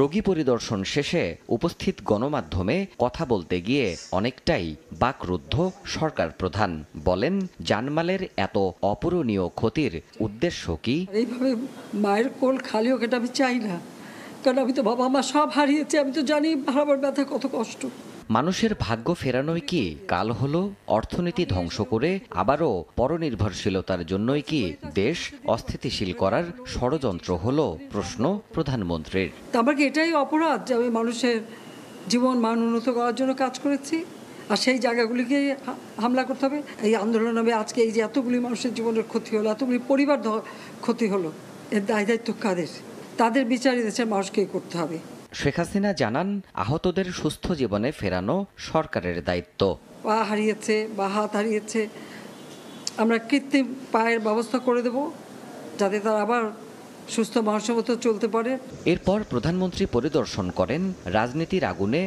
রোগী পরিদর্শন শেষে উপস্থিত গণমাধ্যমে কথা বলতে গিয়ে অনেকটাই বাকরুদ্ধ সরকার প্রধান বলেন জানমালের এত অপূরণীয় ক্ষতির উদ্দেশ্য কি এইভাবে মায়ের কোল খালি হোক এটা আমি চাই না কারণ আমি তো বাবা মা সব হারিয়েছি আমি তো জানি হারাবার ব্যথা কত কষ্ট মানুষের ভাগ্য ফেরানোই কি কাল হলো অর্থনীতি ধ্বংস করে আবারও পরনির্ভরশীলতার জন্যই কি দেশ অস্থিতিশীল করার ষড়যন্ত্র হলো প্রশ্ন প্রধানমন্ত্রীর আমার কি এটাই অপরাধ যে আমি মানুষের জীবন মান উন্নত করার জন্য কাজ করেছি আর সেই জায়গাগুলিকে হামলা করতে হবে এই আন্দোলন হবে আজকে এই যে এতগুলি মানুষের জীবনের ক্ষতি হলো এতগুলি পরিবার ক্ষতি হলো এর দায় দায়িত্ব কাদের তাদের বিচার এদেশের মানুষকেই করতে হবে শেখ হাসিনা জানান আহতদের সুস্থ জীবনে ফেরানো সরকারের দায়িত্ব পা হারিয়েছে বা হাত হারিয়েছে আমরা কৃত্রিম পায়ের ব্যবস্থা করে দেব যাতে তারা আবার সুস্থ মানুষের মতো চলতে পারে এরপর প্রধানমন্ত্রী পরিদর্শন করেন রাজনীতির আগুনে